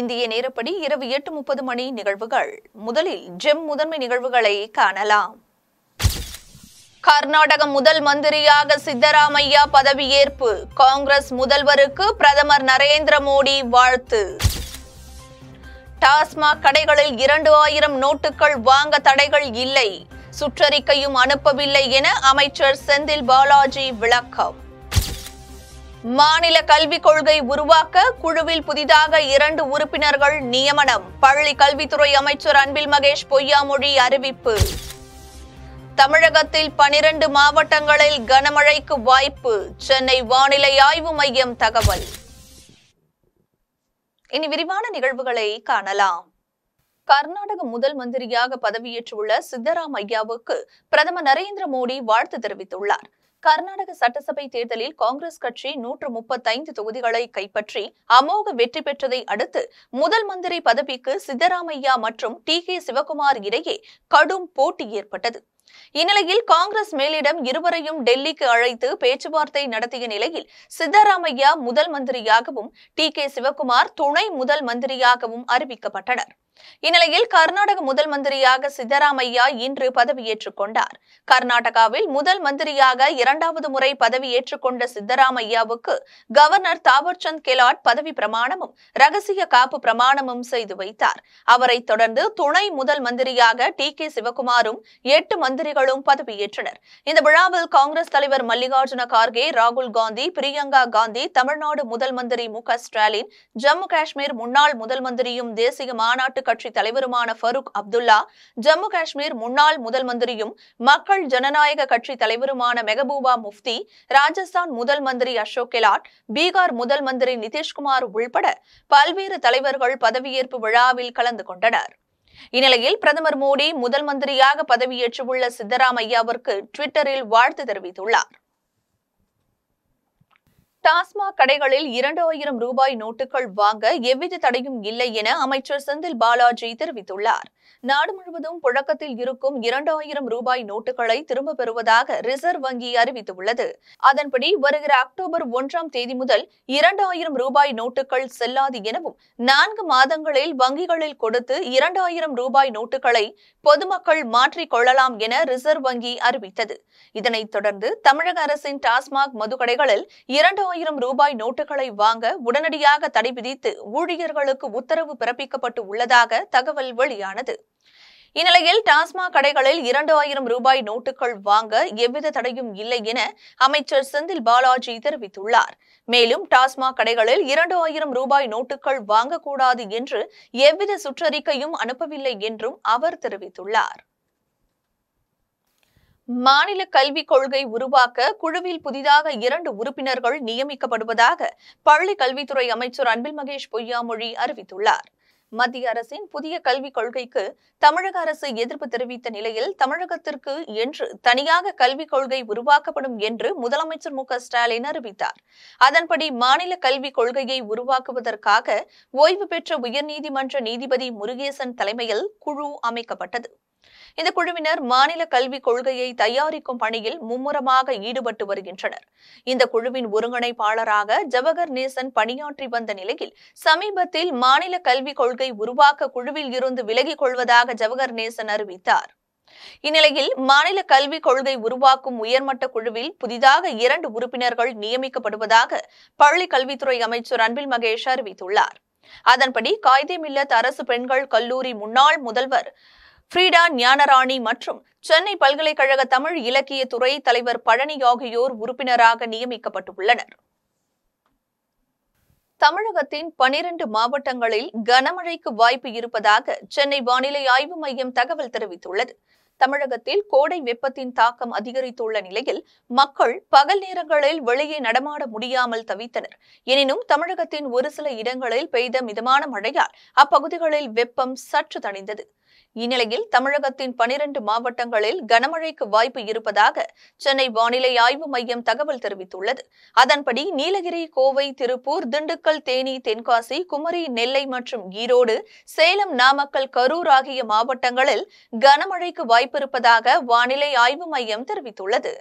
இந்திய நேரப்படி இரவு எட்டு முப்பது மணி நிகழ்வுகள் முதலில் ஜெம் முதன்மை நிகழ்வுகளை காணலாம் கர்நாடக முதல் மந்திரியாக சித்தராமையா பதவியேற்பு காங்கிரஸ் முதல்வருக்கு பிரதமர் நரேந்திர மோடி வாழ்த்து டாஸ்மாக் கடைகளில் இரண்டு ஆயிரம் நோட்டுகள் வாங்க தடைகள் இல்லை சுற்றறிக்கையும் அனுப்பவில்லை என அமைச்சர் செந்தில் பாலாஜி விளக்கம் மாநில கல்விக் கொள்கை உருவாக்க குழுவில் புதிதாக இரண்டு உறுப்பினர்கள் நியமனம் பள்ளி கல்வித்துறை அமைச்சர் அன்பில் மகேஷ் பொய்யாமொழி அறிவிப்பு தமிழகத்தில் பனிரண்டு மாவட்டங்களில் கனமழைக்கு வாய்ப்பு சென்னை வானிலை ஆய்வு மையம் தகவல் இனி விரிவான நிகழ்வுகளை காணலாம் கர்நாடக முதல் மந்திரியாக பதவியேற்றுள்ள சித்தராமையாவுக்கு பிரதமர் நரேந்திர மோடி வாழ்த்து தெரிவித்துள்ளார் கர்நாடக சட்டசபை தேர்தலில் காங்கிரஸ் கட்சி நூற்று முப்பத்தைந்து தொகுதிகளை கைப்பற்றி அமோக வெற்றி பெற்றதை அடுத்து முதல் மந்திரி பதவிக்கு சித்தராமையா மற்றும் டி கே சிவகுமார் இடையே கடும் போட்டி ஏற்பட்டது இந்நிலையில் காங்கிரஸ் மேலிடம் இருவரையும் டெல்லிக்கு அழைத்து பேச்சுவார்த்தை நடத்திய நிலையில் சித்தராமையா முதல் மந்திரியாகவும் டி கே சிவகுமார் துணை முதல் மந்திரியாகவும் அறிவிக்கப்பட்டனர் இந்நிலையில் கர்நாடக முதல் மந்திரியாக சித்தராமையா இன்று பதவியேற்றுக் கொண்டார் கர்நாடகாவில் முதல் மந்திரியாக இரண்டாவது முறை பதவியேற்றுக் கொண்ட சித்தராமையாவுக்கு கவர்னர் தாவர்சந்த் கெலாட் பதவி பிரமாணமும் ரகசிய காப்பு பிரமாணமும் செய்து வைத்தார் அவரைத் தொடர்ந்து துணை முதல் மந்திரியாக டி கே சிவகுமாரும் எட்டு மந்திரிகளும் பதவியேற்றனர் இந்த விழாவில் காங்கிரஸ் தலைவர் மல்லிகார்ஜுன கார்கே ராகுல் காந்தி பிரியங்கா காந்தி தமிழ்நாடு முதல் மந்திரி மு க ஸ்டாலின் ஜம்மு காஷ்மீர் முன்னாள் முதல் மந்திரியும் தேசிய மாநாட்டு கட்சி தலைவருமான ஃபருக் அப்துல்லா ஜம்மு காஷ்மீர் முன்னாள் முதல் மந்திரியும் மக்கள் ஜனநாயக கட்சி தலைவருமான மெகபூபா முஃப்தி ராஜஸ்தான் முதல் மந்திரி அசோக் கெலாட் பீகார் முதல் மந்திரி நிதிஷ்குமார் உள்பட பல்வேறு தலைவர்கள் பதவியேற்பு விழாவில் கலந்து கொண்டனர் இந்நிலையில் பிரதமர் மோடி முதல் மந்திரியாக பதவியேற்றுள்ள சித்தராமையாவிற்கு டுவிட்டரில் வாழ்த்து தெரிவித்துள்ளார் டாஸ்மாக் கடைகளில் இரண்டு ஆயிரம் ரூபாய் நோட்டுகள் வாங்க எவ்வித தடையும் இல்லை என அமைச்சர் செந்தில் பாலாஜி தெரிவித்துள்ளார் நாடு முழுவதும் புழக்கத்தில் இருக்கும் இரண்டு ஆயிரம் ரூபாய் நோட்டுகளை திரும்ப பெறுவதாக ரிசர்வ் வங்கி அறிவித்துள்ளது அதன்படி வருகிற அக்டோபர் ஒன்றாம் தேதி முதல் இரண்டாயிரம் ரூபாய் நோட்டுகள் செல்லாது எனவும் நான்கு மாதங்களில் வங்கிகளில் கொடுத்து இரண்டாயிரம் ரூபாய் நோட்டுகளை பொதுமக்கள் மாற்றிக் கொள்ளலாம் என ரிசர்வ் வங்கி அறிவித்தது இதனைத் தொடர்ந்து தமிழக அரசின் டாஸ்மாக் மதுக்கடைகளில் இரண்டு பத்தாயிரம் ரூபாய் நோட்டுகளை வாங்க உடனடியாக தடை விதித்து ஊழியர்களுக்கு உத்தரவு பிறப்பிக்கப்பட்டு உள்ளதாக தகவல் வெளியானது இந்நிலையில் டாஸ்மாக் கடைகளில் இரண்டு ஆயிரம் ரூபாய் நோட்டுகள் வாங்க எவ்வித தடையும் இல்லை என அமைச்சர் செந்தில் பாலாஜி தெரிவித்துள்ளார் மேலும் டாஸ்மாக் கடைகளில் இரண்டு ஆயிரம் ரூபாய் நோட்டுகள் வாங்கக்கூடாது என்று எவ்வித சுற்றறிக்கையும் அனுப்பவில்லை என்றும் அவர் தெரிவித்துள்ளார் மாநில கல்விக் கொள்கை உருவாக்க குழுவில் புதிதாக இரண்டு உறுப்பினர்கள் நியமிக்கப்படுவதாக பள்ளி கல்வித்துறை அமைச்சர் அன்பில் மகேஷ் பொய்யாமொழி அறிவித்துள்ளார் மத்திய அரசின் புதிய கல்விக் கொள்கைக்கு தமிழக அரசு எதிர்ப்பு தெரிவித்த நிலையில் தமிழகத்திற்கு என்று தனியாக கல்விக் கொள்கை உருவாக்கப்படும் என்று முதலமைச்சர் மு ஸ்டாலின் அறிவித்தார் அதன்படி மாநில கல்விக் கொள்கையை உருவாக்குவதற்காக ஓய்வு பெற்ற உயர்நீதிமன்ற நீதிபதி முருகேசன் தலைமையில் குழு அமைக்கப்பட்டது இந்த குழுவினர் மாநில கல்விக் கொள்கையை தயாரிக்கும் பணியில் மும்முரமாக ஈடுபட்டு வருகின்றனர் இந்த குழுவின் ஒருங்கிணைப்பாளராக ஜவஹர் நேசன் பணியாற்றி வந்த நிலையில் சமீபத்தில் மாநில கல்விக் கொள்கை உருவாக்க குழுவில் இருந்து விலகிக் கொள்வதாக ஜவஹர் நேசன் அறிவித்தார் இந்நிலையில் மாநில கல்விக் கொள்கை உருவாக்கும் உயர்மட்ட குழுவில் புதிதாக இரண்டு உறுப்பினர்கள் நியமிக்கப்படுவதாக பள்ளி கல்வித்துறை அமைச்சர் அன்பில் மகேஷ் அறிவித்துள்ளார் அதன்படி காய்தே மில்லத் அரசு பெண்கள் கல்லூரி முன்னாள் முதல்வர் ஃப்ரீடா ஞானராணி மற்றும் சென்னை பல்கலைக்கழக தமிழ் இலக்கிய துறை தலைவர் பழனி ஆகியோர் உறுப்பினராக நியமிக்கப்பட்டுள்ளனர் தமிழகத்தின் பனிரண்டு மாவட்டங்களில் கனமழைக்கு வாய்ப்பு இருப்பதாக சென்னை வானிலை ஆய்வு மையம் தகவல் தெரிவித்துள்ளது தமிழகத்தில் கோடை வெப்பத்தின் தாக்கம் அதிகரித்துள்ள நிலையில் மக்கள் பகல் நேரங்களில் வெளியே நடமாட முடியாமல் தவித்தனர் எனினும் தமிழகத்தின் ஒரு சில இடங்களில் பெய்த மிதமான மழையால் அப்பகுதிகளில் வெப்பம் சற்று தணிந்தது இந்நிலையில் தமிழகத்தின் பனிரண்டு மாவட்டங்களில் கனமழைக்கு வாய்ப்பு இருப்பதாக சென்னை வானிலை ஆய்வு மையம் தகவல் தெரிவித்துள்ளது அதன்படி நீலகிரி கோவை திருப்பூர் திண்டுக்கல் தேனி தென்காசி குமரி நெல்லை மற்றும் ஈரோடு சேலம் நாமக்கல் கரூர் ஆகிய மாவட்டங்களில் கனமழைக்கு வாய்ப்பிருப்பதாக வானிலை ஆய்வு மையம் தெரிவித்துள்ளது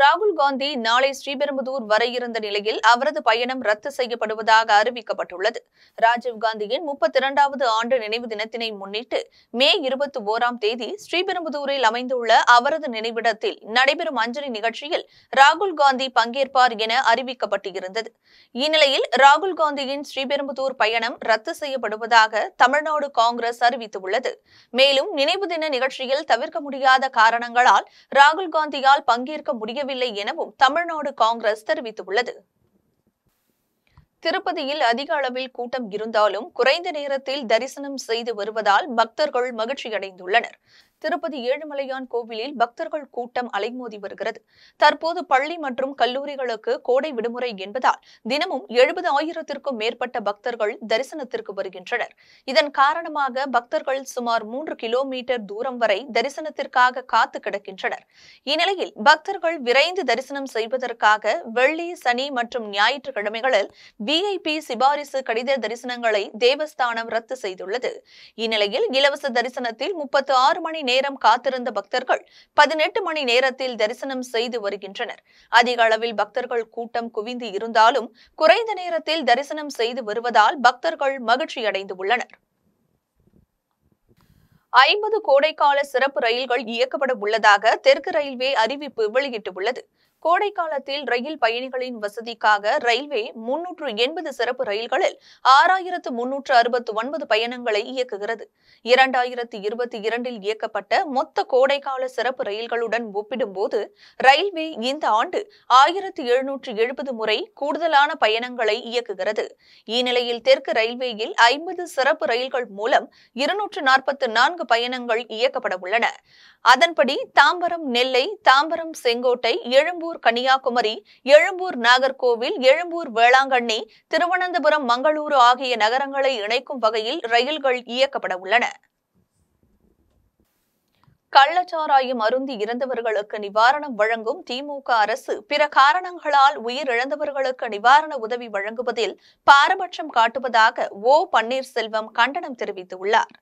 ராகுல் காந்தி நாளை ஸ்ரீபெரும்புதூர் வர இருந்த நிலையில் அவரது பயணம் ரத்து செய்யப்படுவதாக அறிவிக்கப்பட்டுள்ளது ராஜீவ்காந்தியின் முப்பத்தி இரண்டாவது ஆண்டு நினைவு தினத்தினை முன்னிட்டு மே இருபத்தி ஓராம் தேதி ஸ்ரீபெரும்புதூரில் அமைந்துள்ள அவரது நினைவிடத்தில் நடைபெறும் அஞ்சலி நிகழ்ச்சியில் ராகுல் காந்தி பங்கேற்பார் என அறிவிக்கப்பட்டிருந்தது இந்நிலையில் ராகுல் காந்தியின் ஸ்ரீபெரும்புதூர் பயணம் ரத்து செய்யப்படுவதாக தமிழ்நாடு காங்கிரஸ் அறிவித்துள்ளது மேலும் நினைவு தின நிகழ்ச்சியில் தவிர்க்க முடியாத காரணங்களால் ராகுல் காந்தியால் பங்கேற்க முடிய முடியவில்லை எனவும் தமிழ்நாடு காங்கிரஸ் தெரிவித்துள்ளது திருப்பதியில் அதிக அளவில் கூட்டம் இருந்தாலும் குறைந்த நேரத்தில் தரிசனம் செய்து வருவதால் பக்தர்கள் மகிழ்ச்சியடைந்துள்ளனர் திருப்பதி ஏழுமலையான் கோவிலில் பக்தர்கள் கூட்டம் அலைமோதி வருகிறது தற்போது பள்ளி மற்றும் கல்லூரிகளுக்கு கோடை விடுமுறை என்பதால் தினமும் எழுபது ஆயிரத்திற்கும் மேற்பட்ட பக்தர்கள் தரிசனத்திற்கு வருகின்றனர் இதன் காரணமாக பக்தர்கள் சுமார் மூன்று கிலோமீட்டர் தூரம் வரை தரிசனத்திற்காக காத்து கிடக்கின்றனர் இந்நிலையில் பக்தர்கள் விரைந்து தரிசனம் செய்வதற்காக வெள்ளி சனி மற்றும் ஞாயிற்றுக்கிழமைகளில் விஐபி சிபாரிசு கடித தரிசனங்களை தேவஸ்தானம் ரத்து செய்துள்ளது இந்நிலையில் இலவச தரிசனத்தில் முப்பத்து ஆறு மணி நேரம் நேரம் காத்திருந்த பக்தர்கள் பதினெட்டு மணி நேரத்தில் தரிசனம் செய்து வருகின்றனர் அதிக அளவில் பக்தர்கள் கூட்டம் குவிந்து இருந்தாலும் குறைந்த நேரத்தில் தரிசனம் செய்து வருவதால் பக்தர்கள் மகிழ்ச்சியடைந்து உள்ளனர் ஐம்பது கோடைக்கால சிறப்பு ரயில்கள் இயக்கப்பட உள்ளதாக தெற்கு ரயில்வே அறிவிப்பு வெளியிட்டுள்ளது கோடை காலத்தில் ரயில் பயணிகளின் வசதிக்காக ரயில்வே முன்னூற்று எண்பது சிறப்பு ரயில்களில் ஆறாயிரத்து முன்னூற்று அறுபத்து ஒன்பது பயணங்களை இயக்குகிறது இரண்டாயிரத்தி இருபத்தி இரண்டில் இயக்கப்பட்ட மொத்த கோடைக்கால சிறப்பு ரயில்களுடன் ஒப்பிடும்போது ரயில்வே இந்த ஆண்டு ஆயிரத்து எழுநூற்று எழுபது முறை கூடுதலான பயணங்களை இயக்குகிறது இந்நிலையில் தெற்கு ரயில்வேயில் ஐம்பது சிறப்பு ரயில்கள் மூலம் இருநூற்று நாற்பத்து நான்கு பயணங்கள் இயக்கப்பட உள்ளன அதன்படி தாம்பரம் நெல்லை தாம்பரம் செங்கோட்டை எழும்பூர் கரூர் கன்னியாகுமரி எழும்பூர் நாகர்கோவில் எழும்பூர் வேளாங்கண்ணி திருவனந்தபுரம் மங்களூரு ஆகிய நகரங்களை இணைக்கும் வகையில் ரயில்கள் இயக்கப்பட உள்ளன கள்ளச்சாராயம் அருந்தி இறந்தவர்களுக்கு நிவாரணம் வழங்கும் திமுக அரசு பிற காரணங்களால் உயிரிழந்தவர்களுக்கு நிவாரண உதவி வழங்குவதில் பாரபட்சம் காட்டுவதாக ஓ பன்னீர்செல்வம் கண்டனம் தெரிவித்துள்ளார்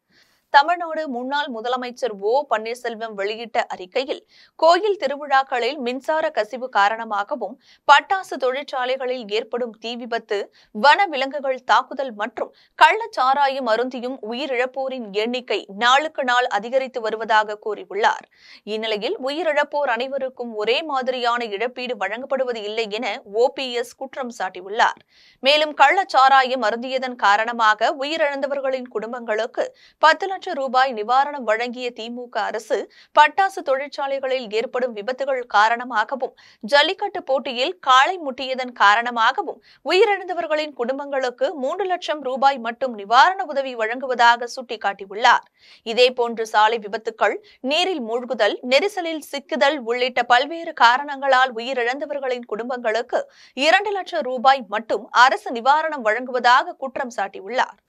தமிழ்நாடு முன்னாள் முதலமைச்சர் ஓ பன்னீர்செல்வம் வெளியிட்ட அறிக்கையில் கோயில் திருவிழாக்களில் மின்சார கசிவு காரணமாகவும் பட்டாசு தொழிற்சாலைகளில் ஏற்படும் தீ விபத்து வன விலங்குகள் தாக்குதல் மற்றும் கள்ளச்சாராயம் அருந்தியும் உயிரிழப்போரின் எண்ணிக்கை நாளுக்கு நாள் அதிகரித்து வருவதாக கூறியுள்ளார் இந்நிலையில் உயிரிழப்போர் அனைவருக்கும் ஒரே மாதிரியான இழப்பீடு வழங்கப்படுவது இல்லை என ஓ பி எஸ் குற்றம் சாட்டியுள்ளார் மேலும் கள்ளச்சாராயம் அருந்தியதன் காரணமாக உயிரிழந்தவர்களின் குடும்பங்களுக்கு பத்து லட்சம் லட்சம் ரூபாய் நிவாரணம் வழங்கிய திமுக அரசு பட்டாசு தொழிற்சாலைகளில் ஏற்படும் விபத்துகள் காரணமாகவும் ஜல்லிக்கட்டு போட்டியில் காளை முட்டியதன் காரணமாகவும் உயிரிழந்தவர்களின் குடும்பங்களுக்கு மூன்று லட்சம் ரூபாய் மட்டும் நிவாரண உதவி வழங்குவதாக சுட்டிக்காட்டியுள்ளார் இதேபோன்று சாலை விபத்துக்கள் நீரில் மூழ்குதல் நெரிசலில் சிக்குதல் உள்ளிட்ட பல்வேறு காரணங்களால் உயிரிழந்தவர்களின் குடும்பங்களுக்கு இரண்டு லட்சம் ரூபாய் மட்டும் அரசு நிவாரணம் வழங்குவதாக குற்றம் சாட்டியுள்ளார்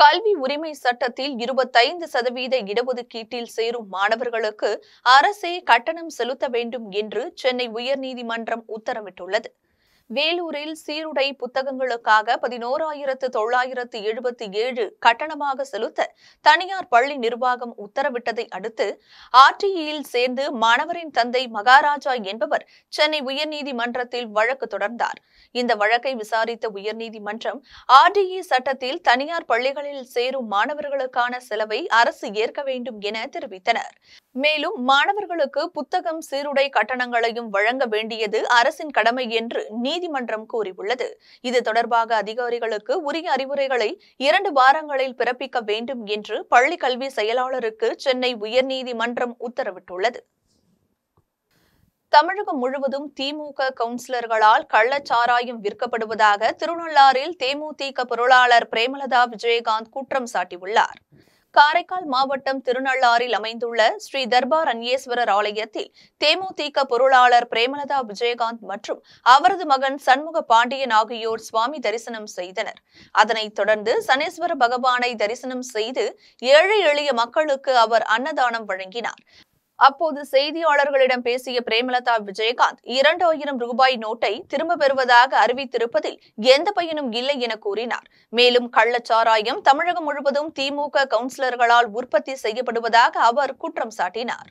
கல்வி உரிமை சட்டத்தில் இருபத்தைந்து சதவீத இடஒதுக்கீட்டில் சேரும் மாணவர்களுக்கு அரசே கட்டணம் செலுத்த வேண்டும் என்று சென்னை உயர்நீதிமன்றம் உத்தரவிட்டுள்ளது வேலூரில் சீருடை புத்தகங்களுக்காக பதினோராயிரத்து தொள்ளாயிரத்து எழுபத்தி ஏழு கட்டணமாக செலுத்த தனியார் பள்ளி நிர்வாகம் உத்தரவிட்டதை அடுத்து ஆர்டிஇயில் சேர்ந்து மாணவரின் தந்தை மகாராஜா என்பவர் சென்னை உயர்நீதிமன்றத்தில் வழக்கு தொடர்ந்தார் இந்த வழக்கை விசாரித்த உயர்நீதிமன்றம் ஆர்டிஇ சட்டத்தில் தனியார் பள்ளிகளில் சேரும் மாணவர்களுக்கான செலவை அரசு ஏற்க வேண்டும் என தெரிவித்தனர் மேலும் மாணவர்களுக்கு புத்தகம் சீருடை கட்டணங்களையும் வழங்க வேண்டியது அரசின் கடமை என்று நீதி நீதிமன்றம் கூறியுள்ளது இது தொடர்பாக அதிகாரிகளுக்கு உரிய அறிவுரைகளை இரண்டு வாரங்களில் பிறப்பிக்க வேண்டும் என்று பள்ளி கல்வி செயலாளருக்கு சென்னை உயர்நீதிமன்றம் உத்தரவிட்டுள்ளது தமிழகம் முழுவதும் திமுக கவுன்சிலர்களால் கள்ளச்சாராயம் விற்கப்படுவதாக திருநள்ளாறில் தேமுதிக பொருளாளர் பிரேமலதா விஜயகாந்த் குற்றம் சாட்டியுள்ளார் காரைக்கால் மாவட்டம் திருநள்ளாறில் அமைந்துள்ள ஸ்ரீ தர்பார் அன்யேஸ்வரர் ஆலயத்தில் தேமுதிக பொருளாளர் பிரேமலதா விஜயகாந்த் மற்றும் அவரது மகன் சண்முக பாண்டியன் ஆகியோர் சுவாமி தரிசனம் செய்தனர் அதனைத் தொடர்ந்து சனேஸ்வர பகவானை தரிசனம் செய்து ஏழை எளிய மக்களுக்கு அவர் அன்னதானம் வழங்கினார் அப்போது செய்தியாளர்களிடம் பேசிய பிரேமலதா விஜயகாந்த் இரண்டாயிரம் ரூபாய் நோட்டை திரும்ப பெறுவதாக அறிவித்திருப்பதில் எந்த பயனும் இல்லை என கூறினார் மேலும் கள்ளச்சாராயம் தமிழகம் முழுவதும் திமுக கவுன்சிலர்களால் உற்பத்தி செய்யப்படுவதாக அவர் குற்றம் சாட்டினார்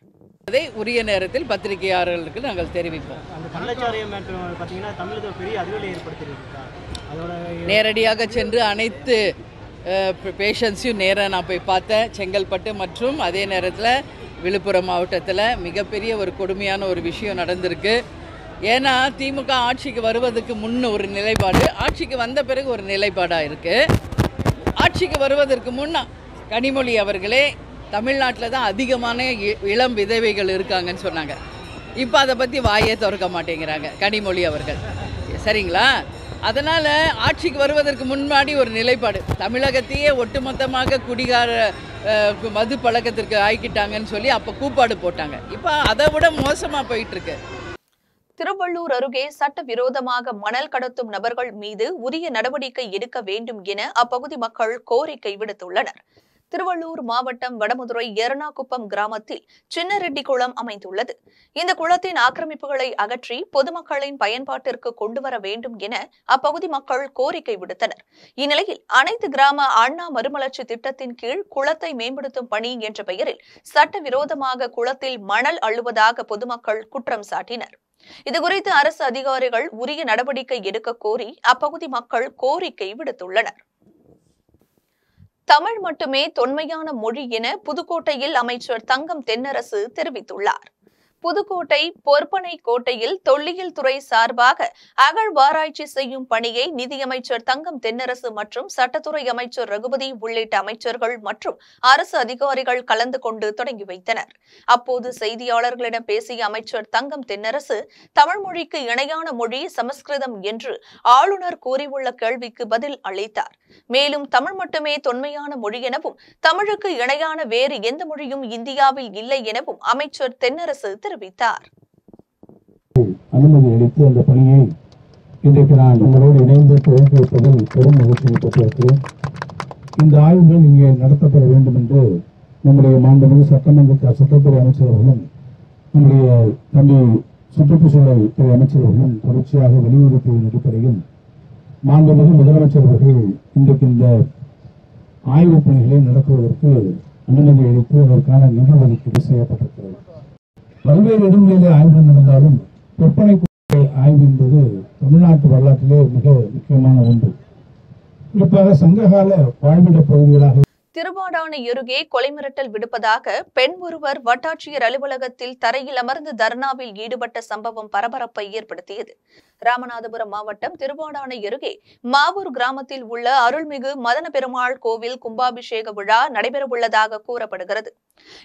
அதை உரிய நேரத்தில் பத்திரிகையாளர்களுக்கு நாங்கள் தெரிவிப்போம் நேரடியாக சென்று அனைத்து பேஷண்ட்ஸையும் நேராக நான் போய் பார்த்தேன் செங்கல்பட்டு மற்றும் அதே நேரத்தில் விழுப்புரம் மாவட்டத்தில் மிகப்பெரிய ஒரு கொடுமையான ஒரு விஷயம் நடந்திருக்கு ஏன்னா திமுக ஆட்சிக்கு வருவதுக்கு முன் ஒரு நிலைப்பாடு ஆட்சிக்கு வந்த பிறகு ஒரு நிலைப்பாடாக இருக்குது ஆட்சிக்கு வருவதற்கு முன் கனிமொழி அவர்களே தமிழ்நாட்டில் தான் அதிகமான இளம் விதவைகள் இருக்காங்கன்னு சொன்னாங்க இப்போ அதை பற்றி வாயே திறக்க மாட்டேங்கிறாங்க கனிமொழி அவர்கள் சரிங்களா அதனால் ஆட்சிக்கு வருவதற்கு முன்னாடி ஒரு நிலைப்பாடு தமிழகத்தையே ஒட்டுமொத்தமாக குடிகார மது பழக்கத்திற்கு ஆக்கிட்டாங்கன்னு சொல்லி அப்போ கூப்பாடு போட்டாங்க இப்போ அதை விட மோசமாக போயிட்டுருக்கு திருவள்ளூர் அருகே சட்டவிரோதமாக மணல் கடத்தும் நபர்கள் மீது உரிய நடவடிக்கை எடுக்க வேண்டும் என அப்பகுதி மக்கள் கோரிக்கை விடுத்துள்ளனர் திருவள்ளூர் மாவட்டம் வடமதுரை எர்ணாகுப்பம் கிராமத்தில் சின்னரெட்டி குளம் அமைந்துள்ளது இந்த குளத்தின் ஆக்கிரமிப்புகளை அகற்றி பொதுமக்களின் பயன்பாட்டிற்கு கொண்டுவர வேண்டும் என அப்பகுதி மக்கள் கோரிக்கை விடுத்தனர் இந்நிலையில் அனைத்து கிராம அண்ணா மறுமலர்ச்சி திட்டத்தின் கீழ் குளத்தை மேம்படுத்தும் பணி என்ற பெயரில் சட்டவிரோதமாக குளத்தில் மணல் அள்ளுவதாக பொதுமக்கள் குற்றம் சாட்டினர் இதுகுறித்து அரசு அதிகாரிகள் உரிய நடவடிக்கை எடுக்க கோரி அப்பகுதி மக்கள் கோரிக்கை விடுத்துள்ளனர் தமிழ் மட்டுமே தொன்மையான மொழி என புதுக்கோட்டையில் அமைச்சர் தங்கம் தென்னரசு தெரிவித்துள்ளார் புதுக்கோட்டை பொற்பனை கோட்டையில் தொல்லியல் துறை சார்பாக அகழ்வாராய்ச்சி செய்யும் பணியை நிதியமைச்சர் தங்கம் தென்னரசு மற்றும் சட்டத்துறை அமைச்சர் ரகுபதி உள்ளிட்ட அமைச்சர்கள் மற்றும் அரசு அதிகாரிகள் கலந்து கொண்டு தொடங்கி வைத்தனர் அப்போது செய்தியாளர்களிடம் பேசிய அமைச்சர் தங்கம் தென்னரசு தமிழ் மொழிக்கு இணையான மொழி சமஸ்கிருதம் என்று ஆளுநர் கூறியுள்ள கேள்விக்கு பதில் அளித்தார் மேலும் தமிழ் மட்டுமே தொன்மையான மொழி எனவும் தமிழுக்கு இணையான வேறு எந்த மொழியும் இந்தியாவில் இல்லை எனவும் அமைச்சர் தென்னரசு தெரிவித்தார் அனுமதி அளித்து அந்த பணியை இன்றைக்கு நான் உங்களோடு இணைந்து துவக்கி வைப்பதில் பெரும் மகிழ்ச்சியை பெற்றிருக்கிறேன் இந்த ஆய்வுகள் இங்கே நடத்தப்பட வேண்டும் என்று நம்முடைய மாண்புமிகு சட்டமன்ற சட்டத்துறை அமைச்சர்களும் நம்முடைய தம்பி சுற்றுச்சூழல் துறை அமைச்சர்களும் தொடர்ச்சியாக வலியுறுத்தியதன் அடிப்படையில் மாண்புமிகு முதலமைச்சர் அவர்கள் இன்றைக்கு இந்த ஆய்வுப் பணிகளை நடத்துவதற்கு அனுமதி அளித்து அதற்கான நிதி ஒதுக்கீடு செய்யப்பட்டிருக்கிறது பல்வேறு இடங்களிலே ஆய்வு நடந்தாலும் விற்பனை ஆய்வு என்பது தமிழ்நாட்டு வரலாற்றிலே மிக முக்கியமான ஒன்று குறிப்பாக சங்ககால வாழ்விட பகுதிகளாக திருவாடானை அருகே கொலை மிரட்டல் விடுப்பதாக பெண் ஒருவர் வட்டாட்சியர் அலுவலகத்தில் தரையில் அமர்ந்து தர்ணாவில் ஈடுபட்ட சம்பவம் பரபரப்பை ஏற்படுத்தியது ராமநாதபுரம் மாவட்டம் திருவாடானை அருகே மாவூர் கிராமத்தில் உள்ள அருள்மிகு மதன பெருமாள் கோவில் கும்பாபிஷேக விழா நடைபெறவுள்ளதாக கூறப்படுகிறது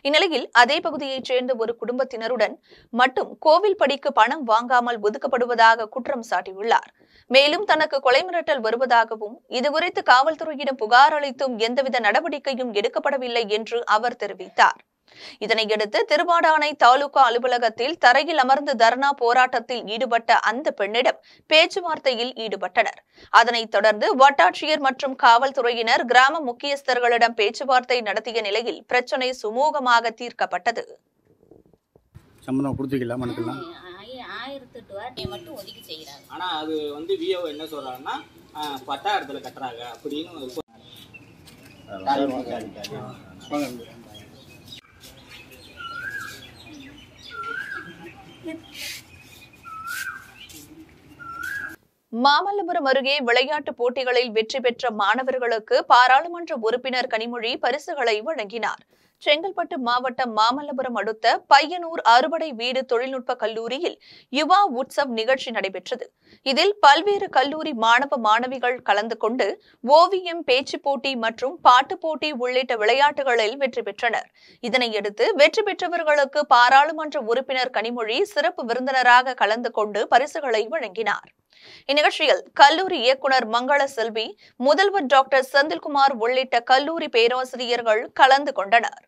இந்நிலையில் அதே பகுதியைச் சேர்ந்த ஒரு குடும்பத்தினருடன் மட்டும் கோவில் படிக்கு பணம் வாங்காமல் ஒதுக்கப்படுவதாக குற்றம் சாட்டியுள்ளார் மேலும் தனக்கு கொலை மிரட்டல் வருவதாகவும் இதுகுறித்து காவல்துறையிடம் புகார் அளித்தும் எந்தவித நடவடிக்கையும் எடுக்கப்படவில்லை என்று அவர் தெரிவித்தார் இதனையடுத்து திருவாடானை தாலுகா அலுவலகத்தில் தரையில் அமர்ந்து தர்ணா போராட்டத்தில் ஈடுபட்ட அந்த பெண்ணிடம் பேச்சுவார்த்தையில் ஈடுபட்டனர் அதனைத் தொடர்ந்து வட்டாட்சியர் மற்றும் காவல்துறையினர் கிராம முக்கியஸ்தர்களிடம் பேச்சுவார்த்தை நடத்திய நிலையில் பிரச்சனை சுமூகமாக தீர்க்கப்பட்டது மட்டும் ஒதுக்கி செய்கிறாங்க அது வந்து விஓ என்ன கட்டுறாங்க அப்படின்னு மாமல்லபுரம் அருகே விளையாட்டுப் போட்டிகளில் வெற்றி பெற்ற மாணவர்களுக்கு பாராளுமன்ற உறுப்பினர் கனிமொழி பரிசுகளை வழங்கினார் செங்கல்பட்டு மாவட்டம் மாமல்லபுரம் அடுத்த பையனூர் அறுவடை வீடு தொழில்நுட்ப கல்லூரியில் யுவா உற்சவ் நிகழ்ச்சி நடைபெற்றது இதில் பல்வேறு கல்லூரி மாணவ மாணவிகள் கலந்து கொண்டு ஓவியம் பேச்சு போட்டி மற்றும் பாட்டு போட்டி உள்ளிட்ட விளையாட்டுகளில் வெற்றி பெற்றனர் இதனையடுத்து வெற்றி பெற்றவர்களுக்கு பாராளுமன்ற உறுப்பினர் கனிமொழி சிறப்பு விருந்தினராக கலந்து கொண்டு பரிசுகளை வழங்கினார் இந்நிகழ்ச்சியில் கல்லூரி இயக்குனர் மங்கள செல்வி முதல்வர் டாக்டர் செந்தில்குமார் உள்ளிட்ட கல்லூரி பேராசிரியர்கள் கலந்து கொண்டனர்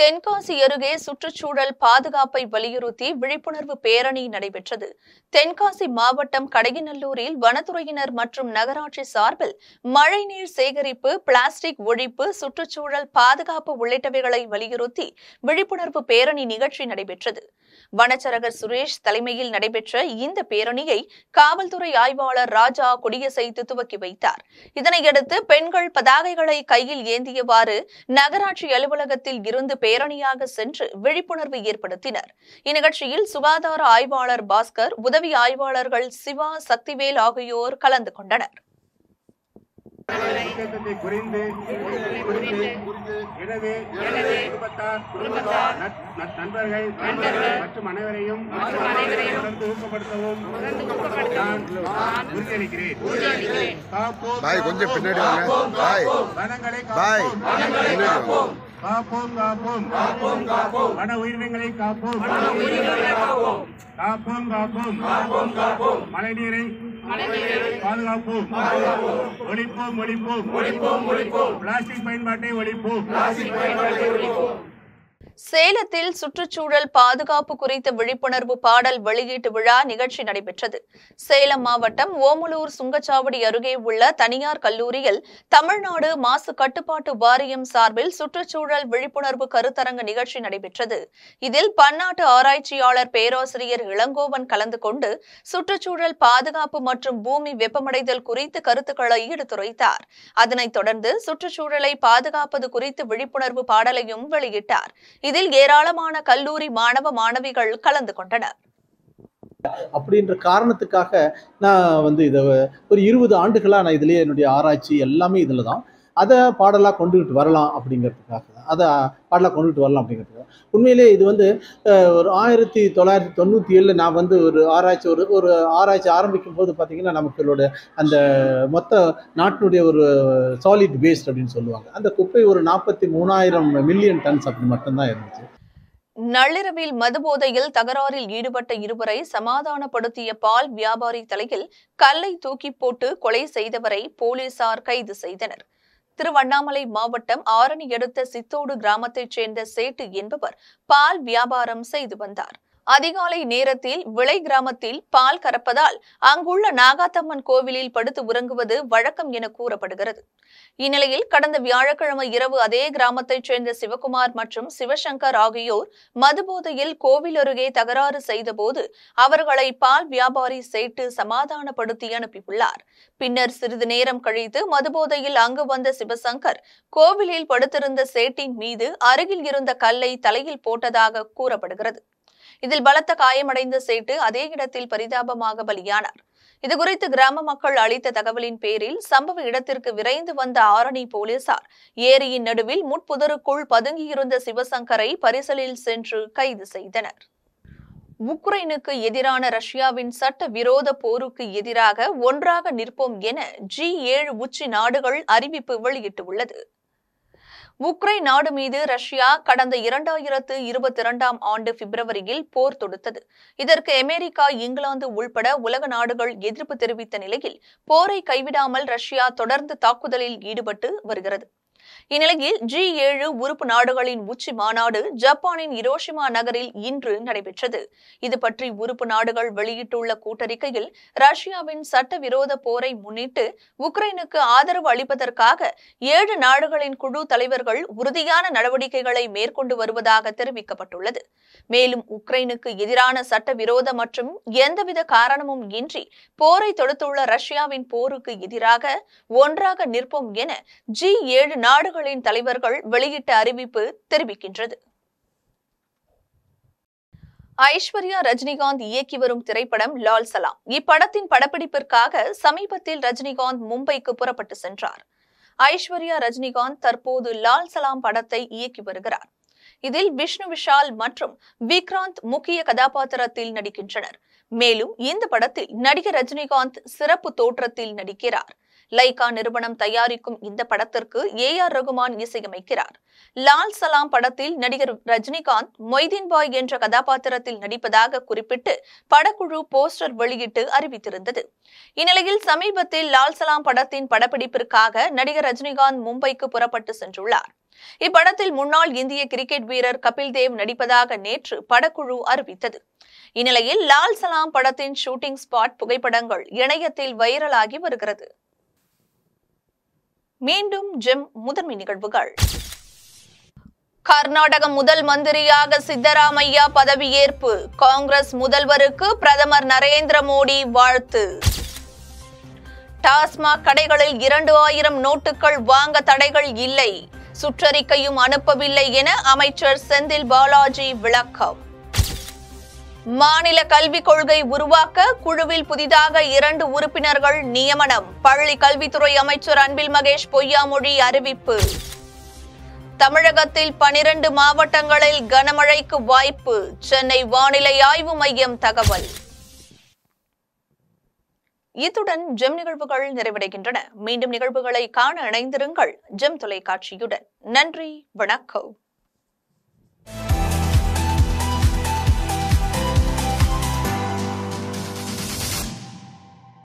தென்காசி அருகே சுற்றுச்சூழல் பாதுகாப்பை வலியுறுத்தி விழிப்புணர்வு பேரணி நடைபெற்றது தென்காசி மாவட்டம் கடையநல்லூரில் வனத்துறையினர் மற்றும் நகராட்சி சார்பில் மழைநீர் சேகரிப்பு பிளாஸ்டிக் ஒழிப்பு சுற்றுச்சூழல் பாதுகாப்பு உள்ளிட்டவைகளை வலியுறுத்தி விழிப்புணர்வு பேரணி நிகழ்ச்சி நடைபெற்றது வனச்சரகர் சுரேஷ் தலைமையில் நடைபெற்ற இந்த பேரணியை காவல்துறை ஆய்வாளர் ராஜா கொடியசைத்து துவக்கி வைத்தார் இதனையடுத்து பெண்கள் பதாகைகளை கையில் ஏந்தியவாறு நகராட்சி அலுவலகத்தில் இருந்து பேரணியாக சென்று விழிப்புணர்வு ஏற்படுத்தினர் இந்நிகழ்ச்சியில் சுகாதார ஆய்வாளர் பாஸ்கர் உதவி ஆய்வாளர்கள் சிவா சக்திவேல் ஆகியோர் கலந்து கொண்டனர் திட்டத்தை புரிந்து புரிந்து எனவே குடும்பத்தார் குடும்பத்தார் நண்பர்கள் மற்றும் அனைவரையும் தொடர்ந்து நான் உறுதியளிக்கிறேன் பாய் கொஞ்சம் பின்னாடி பாய் வனங்களை பாய் காப்போம் காப்போம் காப்போம் வன உயிரினங்களை காப்போம் காப்போம் காப்போம் மழை நீரை பாதுகாப்பு ஒழிப்போம் ஒழிப்போம் ஒழிப்போம் ஒழிப்போம் பிளாஸ்டிக் பயன்பாட்டை ஒழிப்போம் பிளாஸ்டிக் பயன்பாட்டை ஒழிப்போம் சேலத்தில் சுற்றுச்சூழல் பாதுகாப்பு குறித்த விழிப்புணர்வு பாடல் வெளியீட்டு விழா நிகழ்ச்சி நடைபெற்றது சேலம் மாவட்டம் ஓமலூர் சுங்கச்சாவடி அருகே உள்ள தனியார் கல்லூரியில் தமிழ்நாடு மாசு கட்டுப்பாட்டு வாரியம் சார்பில் சுற்றுச்சூழல் விழிப்புணர்வு கருத்தரங்கு நிகழ்ச்சி நடைபெற்றது இதில் பன்னாட்டு ஆராய்ச்சியாளர் பேராசிரியர் இளங்கோவன் கலந்து கொண்டு சுற்றுச்சூழல் பாதுகாப்பு மற்றும் பூமி வெப்பமடைதல் குறித்து கருத்துக்களை எடுத்துரைத்தார் அதனைத் தொடர்ந்து சுற்றுச்சூழலை பாதுகாப்பது குறித்து விழிப்புணர்வு பாடலையும் வெளியிட்டார் இதில் ஏராளமான கல்லூரி மாணவ மாணவிகள் கலந்து கொண்டனர் அப்படின்ற காரணத்துக்காக நான் வந்து இதை ஒரு இருபது ஆண்டுகளாக நான் இதுலேயே என்னுடைய ஆராய்ச்சி எல்லாமே இதில் தான் அதை பாடலாக கொண்டுகிட்டு வரலாம் அப்படிங்கிறதுக்காக அதை பாடலாக கொண்டுட்டு வரலாம் அப்படிங்கிறது உண்மையிலே இது வந்து ஒரு ஆயிரத்தி தொள்ளாயிரத்தி தொண்ணூற்றி ஏழில் நான் வந்து ஒரு ஆராய்ச்சி ஒரு ஒரு ஆராய்ச்சி ஆரம்பிக்கும் போது பார்த்திங்கன்னா நமக்களோட அந்த மொத்த நாட்டினுடைய ஒரு சாலிட் வேஸ்ட் அப்படின்னு சொல்லுவாங்க அந்த குப்பை ஒரு நாற்பத்தி மூணாயிரம் மில்லியன் டன்ஸ் அப்படி மட்டும்தான் இருந்துச்சு நள்ளிரவில் மதுபோதையில் தகராறில் ஈடுபட்ட இருவரை சமாதானப்படுத்திய பால் வியாபாரி தலையில் கல்லை தூக்கி போட்டு கொலை செய்தவரை போலீசார் கைது செய்தனர் திருவண்ணாமலை மாவட்டம் ஆரணி எடுத்த சித்தோடு கிராமத்தைச் சேர்ந்த சேட்டு என்பவர் பால் வியாபாரம் செய்து வந்தார் அதிகாலை நேரத்தில் விளை கிராமத்தில் பால் கறப்பதால் அங்குள்ள நாகாத்தம்மன் கோவிலில் படுத்து உறங்குவது வழக்கம் என கூறப்படுகிறது இந்நிலையில் கடந்த வியாழக்கிழமை இரவு அதே கிராமத்தைச் சேர்ந்த சிவகுமார் மற்றும் சிவசங்கர் ஆகியோர் மதுபோதையில் கோவில் அருகே தகராறு செய்தபோது அவர்களை பால் வியாபாரி சேட்டு சமாதானப்படுத்தி அனுப்பியுள்ளார் பின்னர் சிறிது நேரம் கழித்து மதுபோதையில் அங்கு வந்த சிவசங்கர் கோவிலில் படுத்திருந்த சேட்டின் மீது அருகில் இருந்த கல்லை தலையில் போட்டதாக கூறப்படுகிறது இதில் பலத்த காயமடைந்த சேட்டு அதே இடத்தில் பரிதாபமாக பலியானார் இதுகுறித்து கிராம மக்கள் அளித்த தகவலின் பேரில் சம்பவ இடத்திற்கு விரைந்து வந்த ஆரணி போலீசார் ஏரியின் நடுவில் முட்புதருக்குள் பதுங்கியிருந்த சிவசங்கரை பரிசலில் சென்று கைது செய்தனர் உக்ரைனுக்கு எதிரான ரஷ்யாவின் சட்ட விரோத போருக்கு எதிராக ஒன்றாக நிற்போம் என ஜி ஏழு உச்சி நாடுகள் அறிவிப்பு வெளியிட்டுள்ளது உக்ரைன் நாடு மீது ரஷ்யா கடந்த இரண்டாயிரத்து இருபத்தி இரண்டாம் ஆண்டு பிப்ரவரியில் போர் தொடுத்தது இதற்கு அமெரிக்கா இங்கிலாந்து உள்பட உலக நாடுகள் எதிர்ப்பு தெரிவித்த நிலையில் போரை கைவிடாமல் ரஷ்யா தொடர்ந்து தாக்குதலில் ஈடுபட்டு வருகிறது இந்நிலையில் ஜி ஏழு உறுப்பு நாடுகளின் உச்சி மாநாடு ஜப்பானின் இரோஷிமா நகரில் இன்று நடைபெற்றது இது பற்றி உறுப்பு நாடுகள் வெளியிட்டுள்ள கூட்டறிக்கையில் ரஷ்யாவின் சட்டவிரோத போரை முன்னிட்டு உக்ரைனுக்கு ஆதரவு அளிப்பதற்காக ஏழு நாடுகளின் குழு தலைவர்கள் உறுதியான நடவடிக்கைகளை மேற்கொண்டு வருவதாக தெரிவிக்கப்பட்டுள்ளது மேலும் உக்ரைனுக்கு எதிரான சட்டவிரோத மற்றும் எந்தவித காரணமும் இன்றி போரை தொடுத்துள்ள ரஷ்யாவின் போருக்கு எதிராக ஒன்றாக நிற்போம் என ஜி ஏழு நாடுகளின் தலைவர்கள் வெளியிட்ட அறிவிப்பு தெரிவிக்கின்றது ஐஸ்வர்யா ரஜினிகாந்த் இயக்கி வரும் திரைப்படம் லால் சலாம் இப்படத்தின் படப்பிடிப்பிற்காக சமீபத்தில் ரஜினிகாந்த் மும்பைக்கு புறப்பட்டு சென்றார் ஐஸ்வர்யா ரஜினிகாந்த் தற்போது லால் சலாம் படத்தை இயக்கி வருகிறார் இதில் விஷ்ணு விஷால் மற்றும் விக்ராந்த் முக்கிய கதாபாத்திரத்தில் நடிக்கின்றனர் மேலும் இந்த படத்தில் நடிகர் ரஜினிகாந்த் சிறப்பு தோற்றத்தில் நடிக்கிறார் லைகா நிறுவனம் தயாரிக்கும் இந்த படத்திற்கு ஏ ஆர் ரகுமான் இசையமைக்கிறார் லால் சலாம் படத்தில் நடிகர் ரஜினிகாந்த் மொய்தீன் பாய் என்ற கதாபாத்திரத்தில் நடிப்பதாக குறிப்பிட்டு படக்குழு போஸ்டர் வெளியிட்டு அறிவித்திருந்தது இந்நிலையில் சமீபத்தில் லால் சலாம் படத்தின் படப்பிடிப்பிற்காக நடிகர் ரஜினிகாந்த் மும்பைக்கு புறப்பட்டு சென்றுள்ளார் இப்படத்தில் முன்னாள் இந்திய கிரிக்கெட் வீரர் கபில் தேவ் நடிப்பதாக நேற்று படக்குழு அறிவித்தது இந்நிலையில் லால் சலாம் படத்தின் ஷூட்டிங் ஸ்பாட் புகைப்படங்கள் இணையத்தில் வைரலாகி வருகிறது மீண்டும் ஜிம் முதன்மை நிகழ்வுகள் கர்நாடக முதல் மந்திரியாக சித்தராமையா பதவியேற்பு காங்கிரஸ் முதல்வருக்கு பிரதமர் நரேந்திர மோடி வாழ்த்து டாஸ்மாக் கடைகளில் இரண்டு ஆயிரம் நோட்டுகள் வாங்க தடைகள் இல்லை சுற்றறிக்கையும் அனுப்பவில்லை என அமைச்சர் செந்தில் பாலாஜி விளக்கம் மாநில கல்விக் கொள்கை உருவாக்க குழுவில் புதிதாக இரண்டு உறுப்பினர்கள் நியமனம் பள்ளி கல்வித்துறை அமைச்சர் அன்பில் மகேஷ் பொய்யாமொழி அறிவிப்பு தமிழகத்தில் பனிரண்டு மாவட்டங்களில் கனமழைக்கு வாய்ப்பு சென்னை வானிலை ஆய்வு மையம் தகவல் இத்துடன் ஜெம் நிகழ்வுகள் நிறைவடைகின்றன மீண்டும் நிகழ்வுகளை காண இணைந்திருங்கள் ஜெம் தொலைக்காட்சியுடன் நன்றி வணக்கம்